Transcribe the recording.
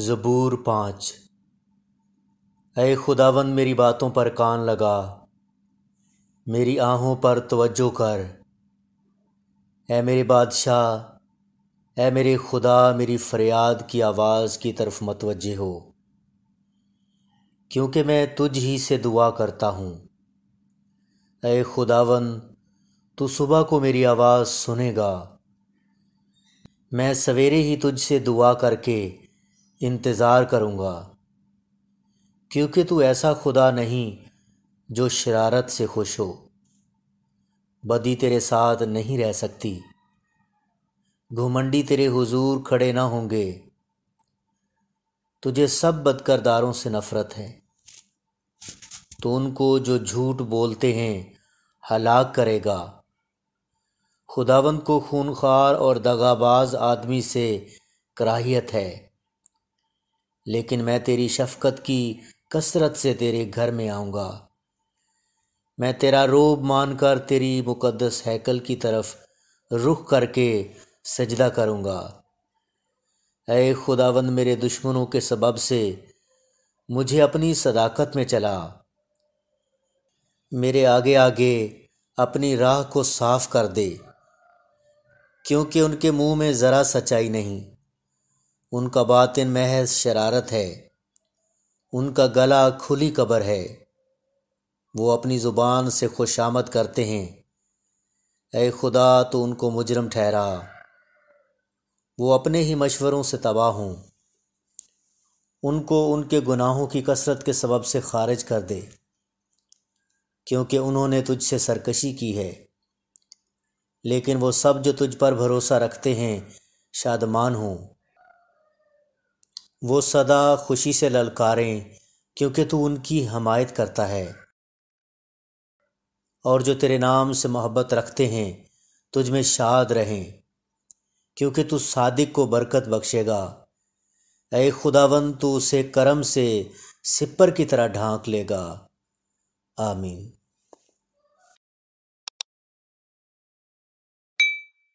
ज़बूर पाँच अय खुदावन मेरी बातों पर कान लगा मेरी आहों पर तवज्जो कर ऐ मेरे बादशाह ऐ मेरे खुदा मेरी फ़रियाद की आवाज़ की तरफ मतवजे हो क्योंकि मैं तुझ ही से दुआ करता हूँ अय खुदावन तू सुबह को मेरी आवाज़ सुनेगा मैं सवेरे ही तुझसे दुआ करके इंतज़ार करूँगा क्योंकि तू ऐसा खुदा नहीं जो शरारत से खुश हो बदी तेरे साथ नहीं रह सकती घुमंडी तेरे हुजूर खड़े ना होंगे तुझे सब बदकरदारों से नफ़रत है तो उनको जो झूठ बोलते हैं हलाक करेगा खुदावंत को खूनखार और दगाबाज आदमी से कराहियत है लेकिन मैं तेरी शफकत की कसरत से तेरे घर में आऊँगा मैं तेरा रोब मानकर तेरी मुकद्दस हैकल की तरफ रुख करके सजदा करूँगा अय खुदावंद मेरे दुश्मनों के सबब से मुझे अपनी सदाकत में चला मेरे आगे आगे अपनी राह को साफ कर दे क्योंकि उनके मुंह में ज़रा सच्चाई नहीं उनका बातिन महज शरारत है उनका गला खुली कबर है वो अपनी ज़ुबान से खुश आमद करते हैं ए खुदा तो उनको मुजरम ठहरा वो अपने ही मशवरों से तबाह हों उनको उनके गुनाहों की कसरत के सबब से खारिज कर दे क्योंकि उन्होंने तुझसे सरकशी की है लेकिन वो सब जो तुझ पर भरोसा रखते हैं शादमान हों वो सदा खुशी से ललकारें क्योंकि तू उनकी हमायत करता है और जो तेरे नाम से मोहब्बत रखते हैं तुझ में शाद रहें क्योंकि तू सादिक को बरकत बख्शेगा ए खुदावन तू उसे करम से सिपर की तरह ढांक लेगा आमीन